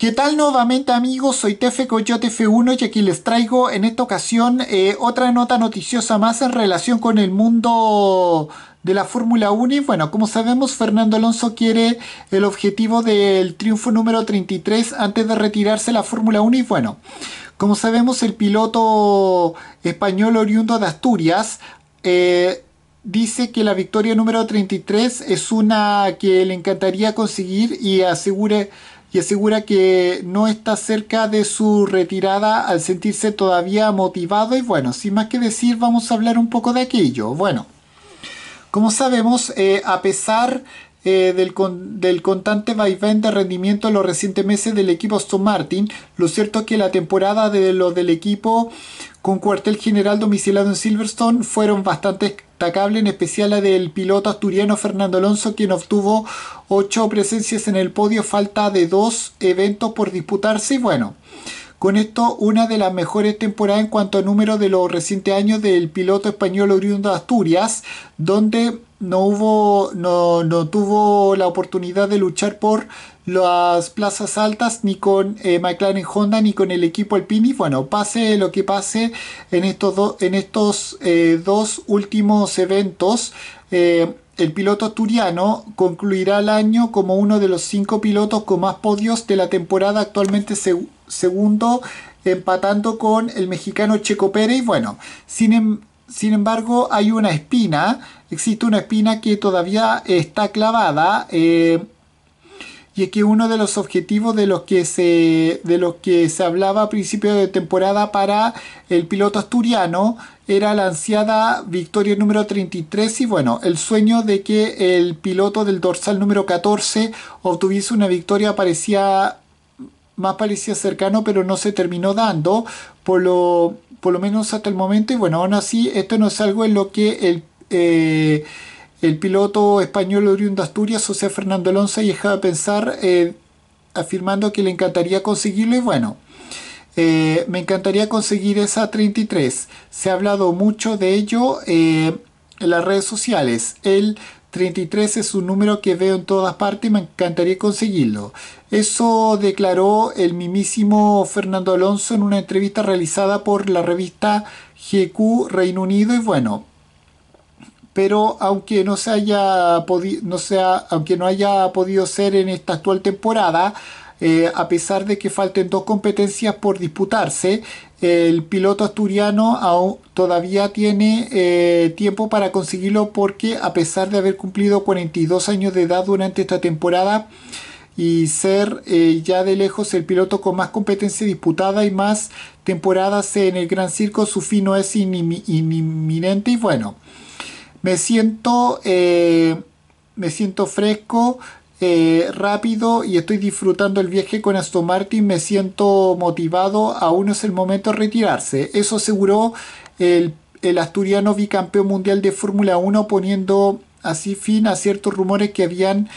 ¿Qué tal nuevamente amigos? Soy Tefe Coyote F1 y aquí les traigo en esta ocasión eh, otra nota noticiosa más en relación con el mundo de la Fórmula 1 y bueno, como sabemos Fernando Alonso quiere el objetivo del triunfo número 33 antes de retirarse la Fórmula 1 y bueno, como sabemos el piloto español oriundo de Asturias eh, dice que la victoria número 33 es una que le encantaría conseguir y asegure y asegura que no está cerca de su retirada al sentirse todavía motivado y bueno, sin más que decir vamos a hablar un poco de aquello. Bueno, como sabemos, eh, a pesar eh, del, contante constante vaivén de rendimiento en los recientes meses del equipo Aston Martin. Lo cierto es que la temporada de los del equipo con cuartel general domiciliado en Silverstone fueron bastante destacables, en especial la del piloto asturiano Fernando Alonso, quien obtuvo ocho presencias en el podio, falta de dos eventos por disputarse. Y bueno. Con esto, una de las mejores temporadas en cuanto a número de los recientes años del piloto español oriundo de Asturias, donde no hubo, no, tuvo la oportunidad de luchar por las plazas altas ni con eh, McLaren Honda ni con el equipo Alpini. Bueno, pase lo que pase en estos, en estos eh, dos últimos eventos. Eh, el piloto asturiano concluirá el año como uno de los cinco pilotos con más podios de la temporada actualmente seguro segundo empatando con el mexicano Checo Pérez. Bueno, sin, em, sin embargo hay una espina, existe una espina que todavía está clavada. Eh, y es que uno de los objetivos de los que se, de los que se hablaba a principio de temporada para el piloto asturiano era la ansiada victoria número 33 y bueno, el sueño de que el piloto del dorsal número 14 obtuviese una victoria parecía más parecía cercano, pero no se terminó dando, por lo, por lo menos hasta el momento. Y bueno, aún así, esto no es algo en lo que el, eh, el piloto español oriundo Asturias, o sea, Fernando Alonso, dejaba de pensar, eh, afirmando que le encantaría conseguirlo. Y bueno, eh, me encantaría conseguir esa 33. Se ha hablado mucho de ello en las redes sociales. Él 33 es un número que veo en todas partes y me encantaría conseguirlo. Eso declaró el mismísimo Fernando Alonso en una entrevista realizada por la revista GQ Reino Unido y bueno, pero aunque no se haya podido no sea aunque no haya podido ser en esta actual temporada eh, a pesar de que falten dos competencias por disputarse, el piloto asturiano aún todavía tiene eh, tiempo para conseguirlo porque a pesar de haber cumplido 42 años de edad durante esta temporada y ser eh, ya de lejos el piloto con más competencia disputada y más temporadas en el Gran Circo, su fin no es inminente y bueno, me siento, me siento fresco, eh, rápido y estoy disfrutando el viaje con Aston Martin, me siento motivado, aún no es el momento de retirarse. Eso aseguró el, el asturiano bicampeón mundial de Fórmula 1 poniendo así fin a ciertos rumores que habían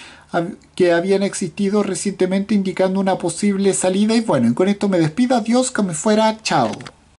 que habían existido recientemente indicando una posible salida y bueno, con esto me despido, adiós, que me fuera, chao.